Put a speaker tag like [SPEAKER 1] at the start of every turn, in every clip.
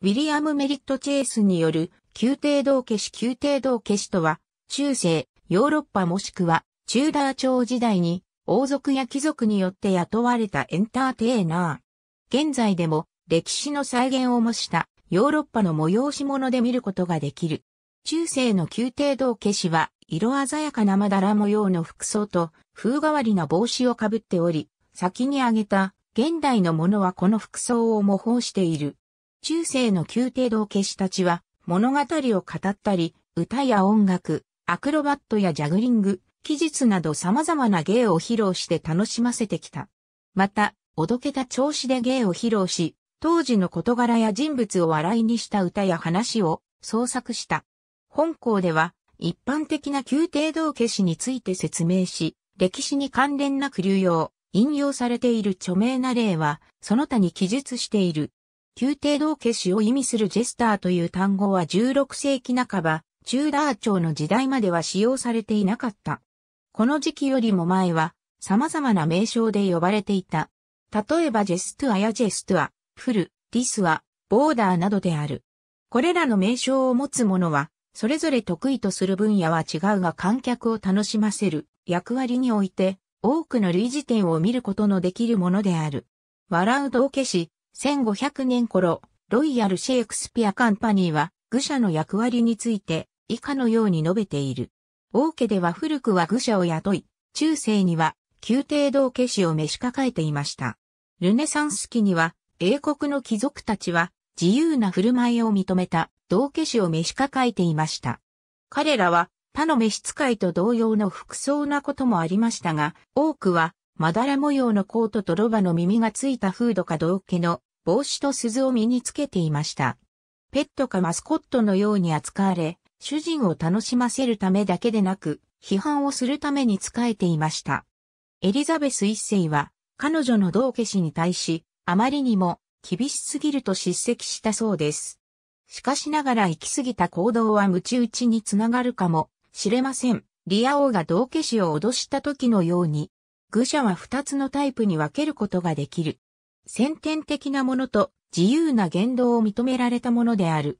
[SPEAKER 1] ウィリアム・メリット・チェイスによる、宮廷道化師宮廷道化師とは、中世、ヨーロッパもしくは、チューダー朝時代に、王族や貴族によって雇われたエンターテイナー。現在でも、歴史の再現を模したヨーロッパの催し物で見ることができる。中世の宮廷道化師は、色鮮やかなまだら模様の服装と、風変わりな帽子をかぶっており、先に挙げた、現代のものはこの服装を模倣している。中世の宮廷道化師たちは物語を語ったり、歌や音楽、アクロバットやジャグリング、記述など様々な芸を披露して楽しませてきた。また、おどけた調子で芸を披露し、当時の事柄や人物を笑いにした歌や話を創作した。本校では、一般的な宮廷道化師について説明し、歴史に関連なく流用、引用されている著名な例は、その他に記述している。宮廷道化師を意味するジェスターという単語は16世紀半ば、チューダー朝の時代までは使用されていなかった。この時期よりも前は様々な名称で呼ばれていた。例えばジェストアやジェストア、フル、ディスア、ボーダーなどである。これらの名称を持つ者は、それぞれ得意とする分野は違うが観客を楽しませる役割において、多くの類似点を見ることのできるものである。笑う道化師、1500年頃、ロイヤル・シェイクスピア・カンパニーは、愚者の役割について、以下のように述べている。王家では古くは愚者を雇い、中世には、宮廷道化師を召し抱えていました。ルネサンス期には、英国の貴族たちは、自由な振る舞いを認めた、道化師を召し抱えていました。彼らは、他の召使いと同様の服装なこともありましたが、多くは、まだら模様のコートとロバの耳がついたフードか道家の帽子と鈴を身につけていました。ペットかマスコットのように扱われ、主人を楽しませるためだけでなく、批判をするために仕えていました。エリザベス一世は、彼女の道化師に対し、あまりにも厳しすぎると叱責したそうです。しかしながら行き過ぎた行動は鞭打ちにつながるかもしれません。リア王が道化師を脅した時のように、愚者は二つのタイプに分けることができる。先天的なものと自由な言動を認められたものである。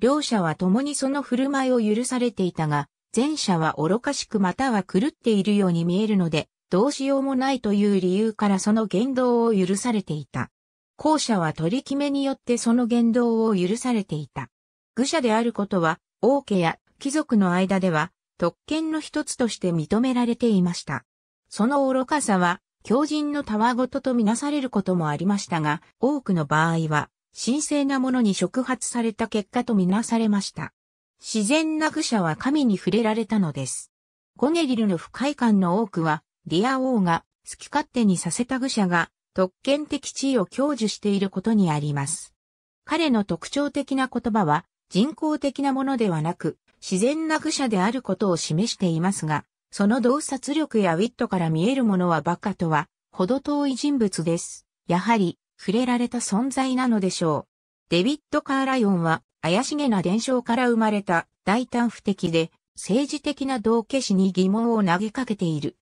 [SPEAKER 1] 両者は共にその振る舞いを許されていたが、前者は愚かしくまたは狂っているように見えるので、どうしようもないという理由からその言動を許されていた。後者は取り決めによってその言動を許されていた。愚者であることは、王家や貴族の間では、特権の一つとして認められていました。その愚かさは、狂人のたわごととみなされることもありましたが、多くの場合は、神聖なものに触発された結果とみなされました。自然な愚者は神に触れられたのです。ゴネリルの不快感の多くは、ディア王が好き勝手にさせた愚者が特権的地位を享受していることにあります。彼の特徴的な言葉は人工的なものではなく自然な愚者であることを示していますが、その洞察力やウィットから見えるものは馬鹿とは、ほど遠い人物です。やはり、触れられた存在なのでしょう。デビッド・カーライオンは、怪しげな伝承から生まれた大胆不敵で、政治的な道化師に疑問を投げかけている。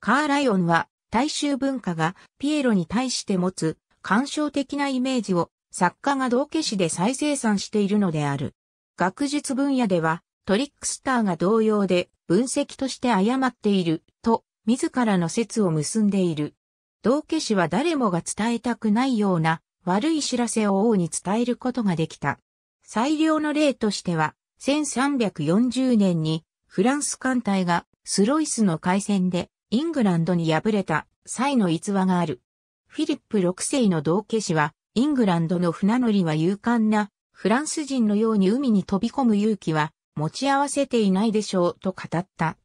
[SPEAKER 1] カーライオンは、大衆文化がピエロに対して持つ、感傷的なイメージを、作家が道化師で再生産しているのである。学術分野では、トリックスターが同様で、分析として誤っている、と、自らの説を結んでいる。道化師は誰もが伝えたくないような悪い知らせを王に伝えることができた。最良の例としては、1340年にフランス艦隊がスロイスの海戦でイングランドに敗れた際の逸話がある。フィリップ6世の道化師は、イングランドの船乗りは勇敢なフランス人のように海に飛び込む勇気は持ち合わせていないでしょうと語った。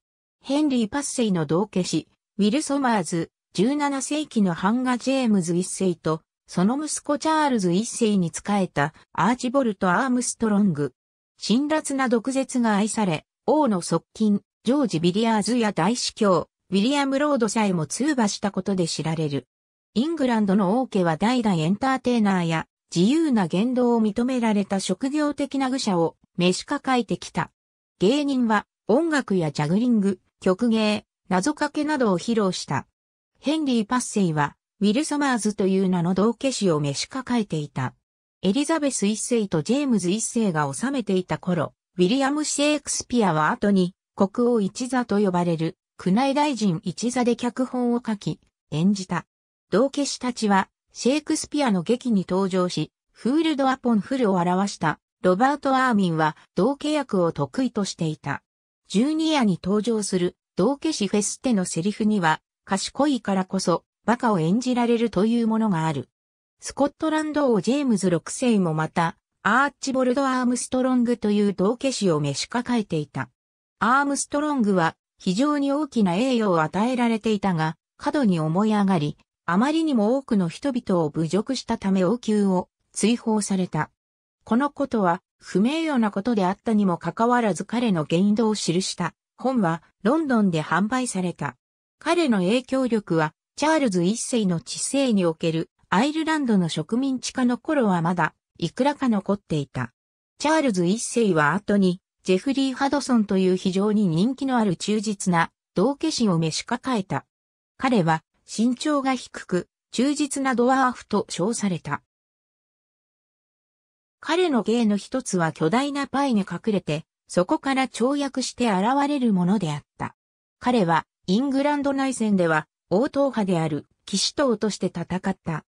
[SPEAKER 1] ヘンリー・パッセイの道化師、ウィル・ソマーズ、17世紀の版画ジェームズ1世と、その息子チャールズ1世に仕えたアーチボルト・アームストロング。辛辣な毒舌が愛され、王の側近、ジョージ・ビリアーズや大司教、ウィリアム・ロードさえも通話したことで知られる。イングランドの王家は代々エンターテイナーや自由な言動を認められた職業的な愚者を召し抱えてきた。芸人は音楽やジャグリング、曲芸、謎かけなどを披露した。ヘンリー・パッセイは、ウィル・サマーズという名の道化師を召し抱えていた。エリザベス一世とジェームズ一世が治めていた頃、ウィリアム・シェイクスピアは後に、国王一座と呼ばれる、宮内大臣一座で脚本を書き、演じた。道化師たちは、シェイクスピアの劇に登場し、フールド・アポン・フルを表したロバート・アーミンは同契約を得意としていた。ジュニアに登場する同化師フェステのセリフには賢いからこそ馬鹿を演じられるというものがある。スコットランド王ジェームズ6世もまたアーチボルド・アームストロングという同化師を召し抱えていた。アームストロングは非常に大きな栄誉を与えられていたが過度に思い上がり、あまりにも多くの人々を侮辱したため王宮を追放された。このことは不名誉なことであったにもかかわらず彼の言動を記した本はロンドンで販売された。彼の影響力はチャールズ一世の治世におけるアイルランドの植民地化の頃はまだいくらか残っていた。チャールズ一世は後にジェフリー・ハドソンという非常に人気のある忠実な道化師を召し抱えた。彼は身長が低く忠実なドワーフと称された。彼の芸の一つは巨大なパイに隠れて、そこから跳躍して現れるものであった。彼は、イングランド内戦では、王党派である騎士党として戦った。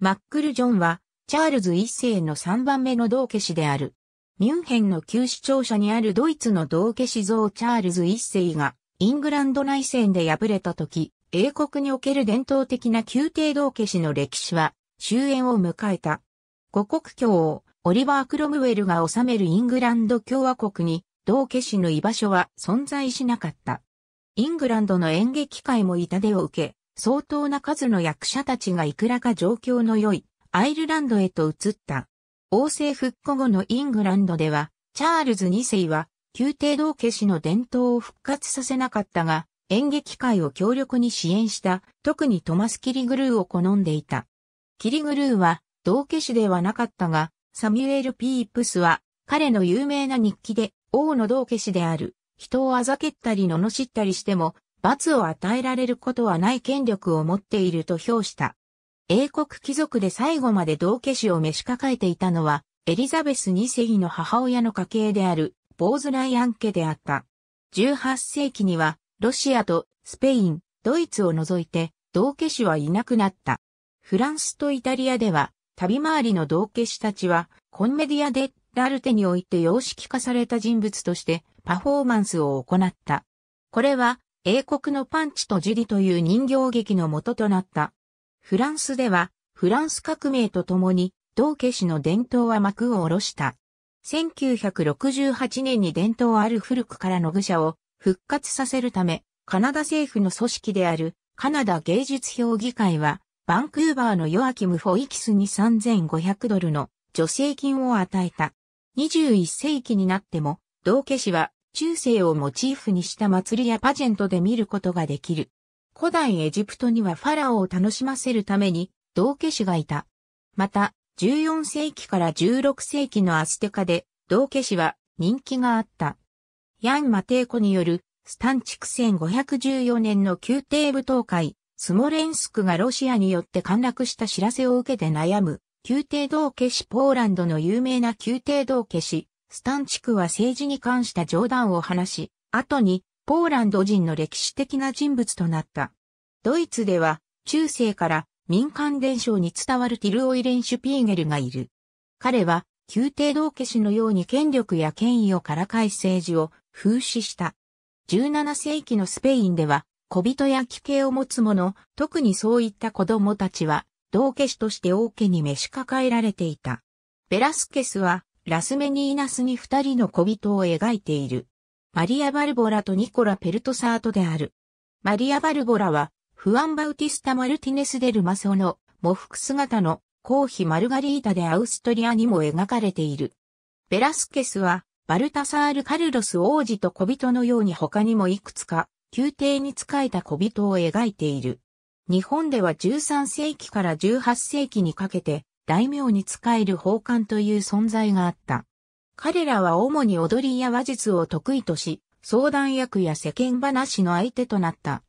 [SPEAKER 1] マックル・ジョンは、チャールズ一世の三番目の道化師である。ミュンヘンの旧市庁舎にあるドイツの道化師像チャールズ一世が、イングランド内戦で敗れた時、英国における伝統的な宮廷道化師の歴史は終焉を迎えた。五国教オリバー・クロムウェルが治めるイングランド共和国に、道化師の居場所は存在しなかった。イングランドの演劇界も痛手を受け、相当な数の役者たちがいくらか状況の良いアイルランドへと移った。王政復古後のイングランドでは、チャールズ2世は宮廷道化師の伝統を復活させなかったが、演劇界を強力に支援した、特にトマス・キリグルーを好んでいた。キリグルーは、道化師ではなかったが、サミュエル・ピープスは、彼の有名な日記で、王の道化師である、人をあざけったり罵ったりしても、罰を与えられることはない権力を持っていると評した。英国貴族で最後まで道化師を召し抱えていたのは、エリザベス2世の母親の家系である、ボーズライアン家であった。18世紀には、ロシアとスペイン、ドイツを除いて、道化師はいなくなった。フランスとイタリアでは、旅回りの道化師たちは、コンメディア・デ・ラルテにおいて様式化された人物としてパフォーマンスを行った。これは、英国のパンチとジュリという人形劇の元となった。フランスでは、フランス革命とともに、道化師の伝統は幕を下ろした。1968年に伝統ある古くからの愚者を復活させるため、カナダ政府の組織であるカナダ芸術評議会はバンクーバーのヨアキム・フォイキスに3500ドルの助成金を与えた。21世紀になっても、道化師は中世をモチーフにした祭りやパジェントで見ることができる。古代エジプトにはファラオを楽しませるために道化師がいた。また、14世紀から16世紀のアステカで道化師は人気があった。ヤン・マテーコによるスタンチク1514年の宮廷舞踏会スモレンスクがロシアによって陥落した知らせを受けて悩む、宮廷道化師ポーランドの有名な宮廷道化師、スタンチクは政治に関した冗談を話し、後にポーランド人の歴史的な人物となった。ドイツでは中世から民間伝承に伝わるティルオイレンシュピーゲルがいる。彼は宮廷道化師のように権力や権威をからかい政治を風刺した。17世紀のスペインでは小人や奇形を持つ者、特にそういった子供たちは、道化師として王家に召し抱えられていた。ベラスケスは、ラスメニーナスに二人の小人を描いている。マリア・バルボラとニコラ・ペルトサートである。マリア・バルボラは、フアン・バウティスタ・マルティネス・デル・マソの、喪服姿の、皇妃マルガリータでアウストリアにも描かれている。ベラスケスは、バルタサール・カルロス王子と小人のように他にもいくつか宮廷に仕えた小人を描いている。日本では13世紀から18世紀にかけて、大名に仕える宝冠という存在があった。彼らは主に踊りや話術を得意とし、相談役や世間話の相手となった。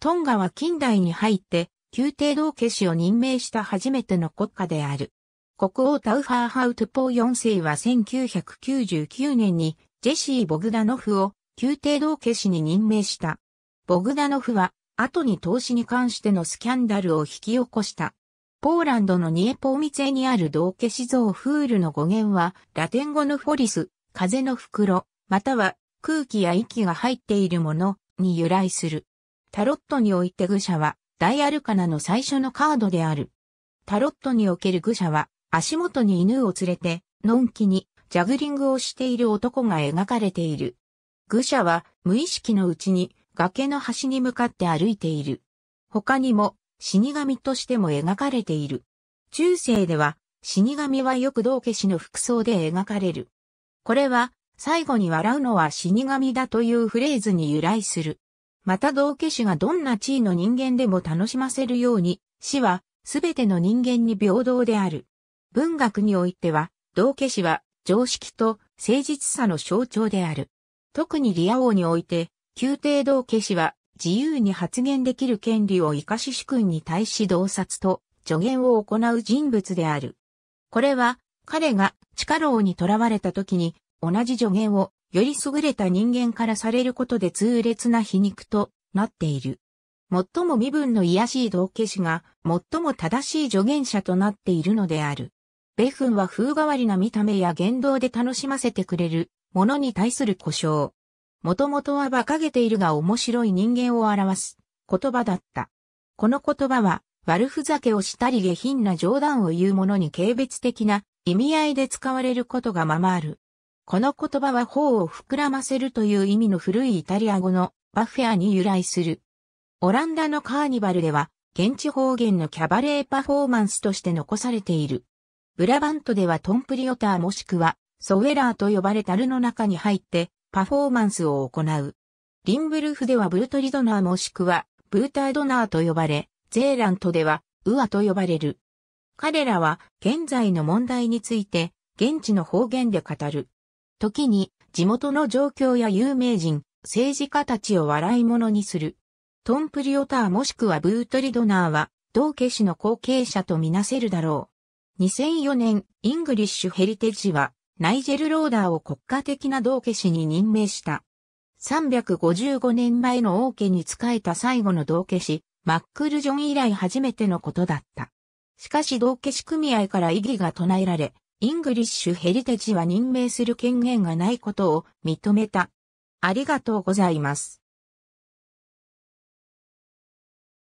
[SPEAKER 1] トンガは近代に入って、宮廷道化師を任命した初めての国家である。国王タウファーハウトポー4世は1999年にジェシー・ボグダノフを宮廷道化師に任命した。ボグダノフは、後に投資に関してのスキャンダルを引き起こした。ポーランドのニエポーミツェにある道化子像フールの語源は、ラテン語のフォリス、風の袋、または空気や息が入っているものに由来する。タロットにおいて愚者は、大アルカナの最初のカードである。タロットにおける愚者は、足元に犬を連れて、のんきに、ジャグリングをしている男が描かれている。愚者は、無意識のうちに、崖の端に向かって歩いている。他にも死神としても描かれている。中世では死神はよく道化師の服装で描かれる。これは最後に笑うのは死神だというフレーズに由来する。また道化師がどんな地位の人間でも楽しませるように、死はすべての人間に平等である。文学においては、道化師は常識と誠実さの象徴である。特にリア王において、宮廷道化師は自由に発言できる権利を生かし主君に対し洞察と助言を行う人物である。これは彼が力牢に囚われた時に同じ助言をより優れた人間からされることで痛烈な皮肉となっている。最も身分の卑しい道化師が最も正しい助言者となっているのである。ベフンは風変わりな見た目や言動で楽しませてくれるものに対する故障。もともとは馬鹿げているが面白い人間を表す言葉だった。この言葉は悪ふざけをしたり下品な冗談を言う者に軽蔑的な意味合いで使われることがままある。この言葉は頬を膨らませるという意味の古いイタリア語のバフェアに由来する。オランダのカーニバルでは現地方言のキャバレーパフォーマンスとして残されている。ブラバントではトンプリオターもしくはソウェラーと呼ばれたルの中に入ってパフォーマンスを行う。リンブルフではブートリドナーもしくはブータードナーと呼ばれ、ゼーラントではウアと呼ばれる。彼らは現在の問題について現地の方言で語る。時に地元の状況や有名人、政治家たちを笑い者にする。トンプリオターもしくはブートリドナーは、同家氏の後継者とみなせるだろう。2004年、イングリッシュヘリテージは、ナイジェル・ローダーを国家的な道家氏に任命した。355年前の王家に仕えた最後の道家氏、マックル・ジョン以来初めてのことだった。しかし道家氏組合から異議が唱えられ、イングリッシュ・ヘリテジは任命する権限がないことを認めた。ありがとうございます。